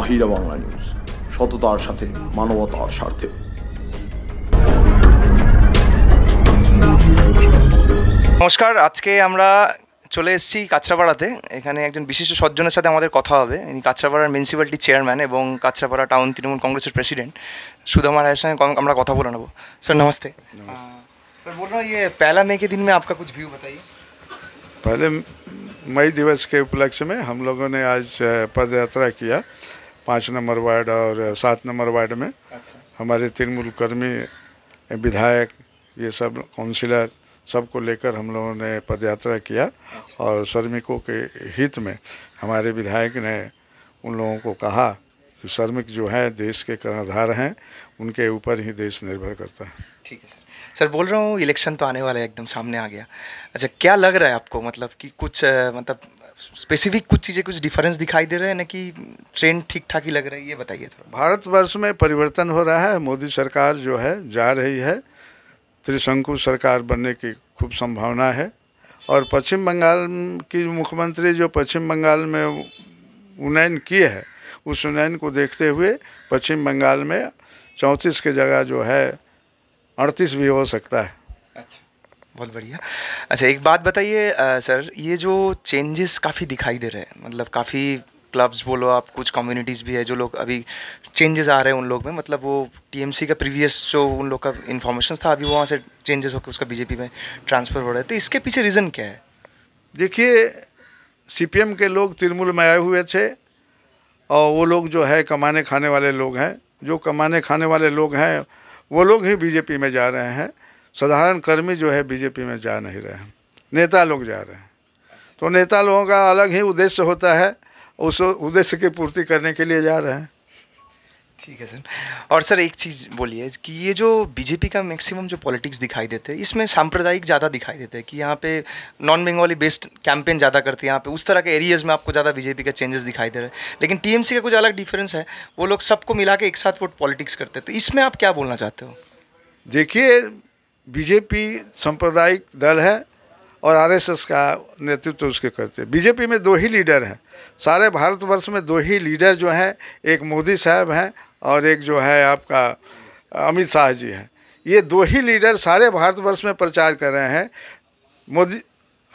আহিরা Bangla news সততার সাথে মানবতার স্বার্থে নমস্কার আজকে আমরা চলে এসেছি কাছড়াপাড়াতে এখানে একজন বিশিষ্ট সজ্জনের সাথে আমাদের কথা হবে ইনি কাছড়াপাড়ার মিউনিসিপ্যালিটি চেয়ারম্যান এবং কাছড়াপাড়া টাউন তৃণমূল কংগ্রেসের প্রেসিডেন্ট সুদামা রায়ের সঙ্গে আমরা কথা বলে নেবো স্যার নমস্তে স্যার बोल ইয়ে প্যালা মেকে দিন मई के दिन में आपका मई दिवस के उपलक्ष्य में हम लोगों ने आज पद यात्रा किया पाँच नंबर वार्ड और सात नंबर वार्ड में अच्छा। हमारे तृणमूल कर्मी विधायक ये सब काउंसिलर सबको लेकर हम लोगों ने पदयात्रा किया अच्छा। और श्रमिकों के हित में हमारे विधायक ने उन लोगों को कहा तो श्रमिक जो है देश के कर्णधार हैं उनके ऊपर ही देश निर्भर करता है ठीक है सर सर बोल रहा हूँ इलेक्शन तो आने वाला है एकदम सामने आ गया अच्छा क्या लग रहा है आपको मतलब कि कुछ मतलब स्पेसिफिक कुछ चीज़ें कुछ डिफरेंस दिखाई दे रहे हैं ना कि ट्रेंड ठीक ठाक ही लग रही है ये बताइए थोड़ा भारतवर्ष में परिवर्तन हो रहा है मोदी सरकार जो है जा रही है त्रिशंकु सरकार बनने की खूब संभावना है और पश्चिम बंगाल की मुख्यमंत्री जो पश्चिम बंगाल में उन्नयन किए हैं उस उन्नयन को देखते हुए पश्चिम बंगाल में चौंतीस के जगह जो है अड़तीस भी हो सकता है अच्छा बहुत बढ़िया अच्छा एक बात बताइए सर ये जो चेंजेस काफ़ी दिखाई दे रहे हैं मतलब काफ़ी क्लब्स बोलो आप कुछ कम्युनिटीज़ भी है जो लोग अभी चेंजेस आ रहे हैं उन लोग में मतलब वो टीएमसी का प्रीवियस जो उन लोग का इन्फॉर्मेशन था अभी वहाँ से चेंजेस होकर उसका बीजेपी में ट्रांसफ़र हो रहा है तो इसके पीछे रीज़न क्या है देखिए सीपीएम के लोग तृणमूल में आए हुए थे और वो लोग जो है कमाने खाने वाले लोग हैं जो कमाने खाने वाले लोग हैं वो लोग ही बीजेपी में जा रहे हैं साधारण कर्मी जो है बीजेपी में जा नहीं रहे हैं नेता लोग जा रहे हैं तो नेता लोगों का अलग ही उद्देश्य होता है उस उद्देश्य की पूर्ति करने के लिए जा रहे हैं ठीक है सर और सर एक चीज़ बोलिए कि ये जो बीजेपी का मैक्सिमम जो पॉलिटिक्स दिखाई देते हैं इसमें सांप्रदायिक ज़्यादा दिखाई देते हैं कि यहाँ पे नॉन बंगाली बेस्ड कैंपेन ज़्यादा करते हैं यहाँ पे उस तरह के एरियाज में आपको ज़्यादा बीजेपी का चेंजेस दिखाई दे रहे हैं लेकिन टीएमसी का कुछ अलग डिफरेंस है वो लोग सबको मिला के एक साथ वोट पॉलिटिक्स करते तो इसमें आप क्या बोलना चाहते हो देखिए बीजेपी सांप्रदायिक दल है और आर का नेतृत्व तो उसके करते हैं बीजेपी में दो ही लीडर हैं सारे भारतवर्ष में दो ही लीडर जो हैं एक मोदी साहब हैं और एक जो है आपका अमित शाह जी हैं ये दो ही लीडर सारे भारतवर्ष में प्रचार कर रहे हैं मोदी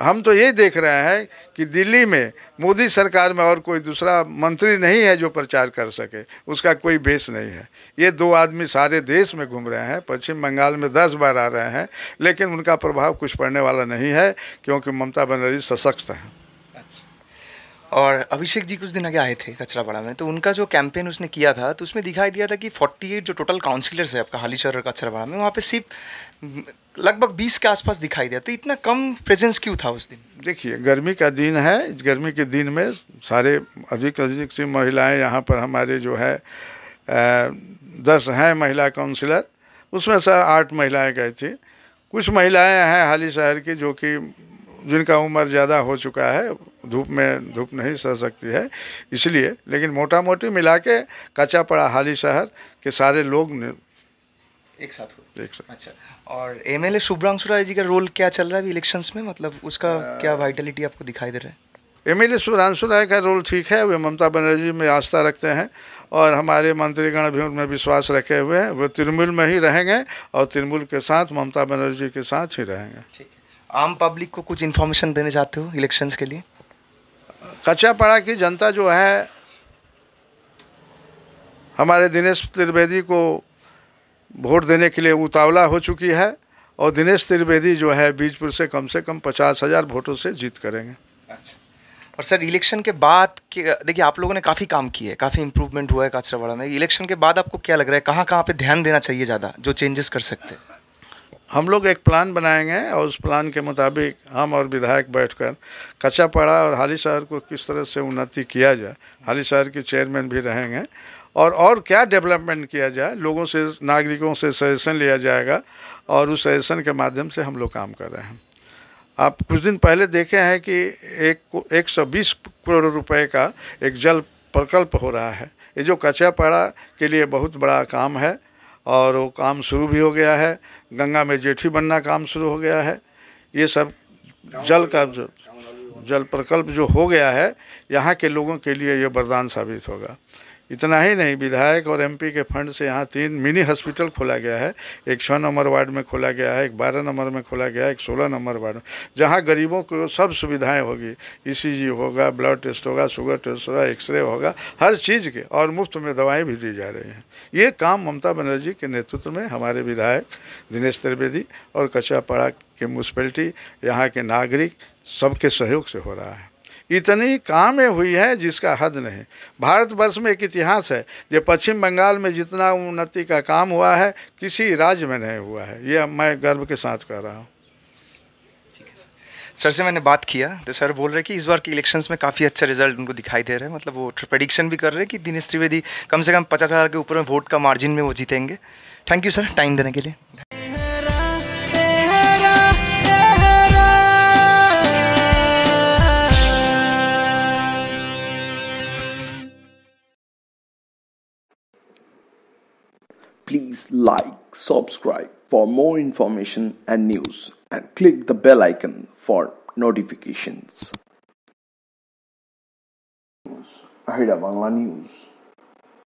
हम तो यही देख रहे हैं कि दिल्ली में मोदी सरकार में और कोई दूसरा मंत्री नहीं है जो प्रचार कर सके उसका कोई बेस नहीं है ये दो आदमी सारे देश में घूम रहे हैं पश्चिम बंगाल में दस बार आ रहे हैं लेकिन उनका प्रभाव कुछ पड़ने वाला नहीं है क्योंकि ममता बनर्जी सशक्त हैं और अभिषेक जी कुछ दिन आगे आए थे कचरापाड़ा में तो उनका जो कैंपेन उसने किया था तो उसमें दिखाई दिया था कि 48 जो टोटल काउंसिलर्स है आपका हालीचर और कचरापाड़ा में वहाँ पे सिर्फ लगभग 20 के आसपास दिखाई दिया तो इतना कम प्रेजेंस क्यों था उस दिन देखिए गर्मी का दिन है गर्मी के दिन में सारे अधिक अधिक से महिलाएँ यहाँ पर हमारे जो है दस हैं महिला काउंसिलर उसमें से आठ महिलाएँ गए थी कुछ महिलाएँ हैं हाली शहर की जो कि जिनका उम्र ज़्यादा हो चुका है धूप में धूप नहीं सह सकती है इसलिए लेकिन मोटा मोटी मिला के कच्चा पड़ा हाली शहर के सारे लोग एक साथ हुए एक साथ अच्छा और एम एल शुभ्रांशु राय जी का रोल क्या चल रहा है अभी इलेक्शंस में मतलब उसका आ... क्या वाइटलिटी आपको दिखाई दे रहा है एम एल सुरांशु राय का रोल ठीक है वे ममता बनर्जी में आस्था रखते हैं और हमारे मंत्रीगण भी उनमें विश्वास रखे हुए हैं वे तृणमूल में ही रहेंगे और तृणमूल के साथ ममता बनर्जी के साथ ही रहेंगे ठीक है आम पब्लिक को कुछ इन्फॉर्मेशन देने चाहते हो इलेक्शंस के लिए पड़ा की जनता जो है हमारे दिनेश त्रिवेदी को वोट देने के लिए उतावला हो चुकी है और दिनेश त्रिवेदी जो है बीजपुर से कम से कम पचास हज़ार वोटों से जीत करेंगे अच्छा और सर इलेक्शन के बाद देखिए आप लोगों ने काफ़ी काम किए है काफ़ी इम्प्रूवमेंट हुआ है काचरावाड़ा में इलेक्शन के बाद आपको क्या लग रहा है कहाँ कहाँ पे ध्यान देना चाहिए ज़्यादा जो चेंजेस कर सकते हैं हम लोग एक प्लान बनाएंगे और उस प्लान के मुताबिक हम और विधायक बैठकर कच्चा पड़ा और हाली शहर को किस तरह से उन्नति किया जाए हाली शहर के चेयरमैन भी रहेंगे और और क्या डेवलपमेंट किया जाए लोगों से नागरिकों से सजेशन लिया जाएगा और उस सजेशन के माध्यम से हम लोग काम कर रहे हैं आप कुछ दिन पहले देखे हैं कि एक एक सौ बीस करोड़ रुपये का एक जल प्रकल्प हो रहा है ये जो कचरा के लिए बहुत बड़ा काम है और वो काम शुरू भी हो गया है गंगा में जेठी बनना काम शुरू हो गया है ये सब जल का जो जल प्रकल्प जो हो गया है यहाँ के लोगों के लिए ये वरदान साबित होगा इतना ही नहीं विधायक और एमपी के फंड से यहाँ तीन मिनी हॉस्पिटल खोला गया है एक छः नंबर वार्ड में खोला गया है एक बारह नंबर में खोला गया है एक सोलह नंबर वार्ड में जहाँ गरीबों को सब सुविधाएं होगी ई e होगा ब्लड टेस्ट होगा शुगर टेस्ट होगा एक्सरे होगा हर चीज़ के और मुफ्त में दवाएँ भी दी जा रही हैं ये काम ममता बनर्जी के नेतृत्व में हमारे विधायक दिनेश त्रिवेदी और कचरापाड़ा के म्यूनसिपैलिटी यहाँ के नागरिक सबके सहयोग से हो रहा है इतनी कामें हुई है जिसका हद नहीं भारतवर्ष में एक इतिहास है जो पश्चिम बंगाल में जितना उन्नति का काम हुआ है किसी राज्य में नहीं हुआ है यह मैं गर्व के साथ कह रहा हूँ सर से मैंने बात किया तो सर बोल रहे कि इस बार के इलेक्शंस में काफ़ी अच्छा रिजल्ट उनको दिखाई दे रहे हैं मतलब वो प्रडिक्शन भी कर रहे हैं कि दिनेश त्रिवेदी कम से कम पचास हज़ार के ऊपर में वोट का मार्जिन में वो जीतेंगे थैंक यू सर टाइम देने के लिए like, subscribe for more information and news and click the bell icon for notifications. Ahida Bangla News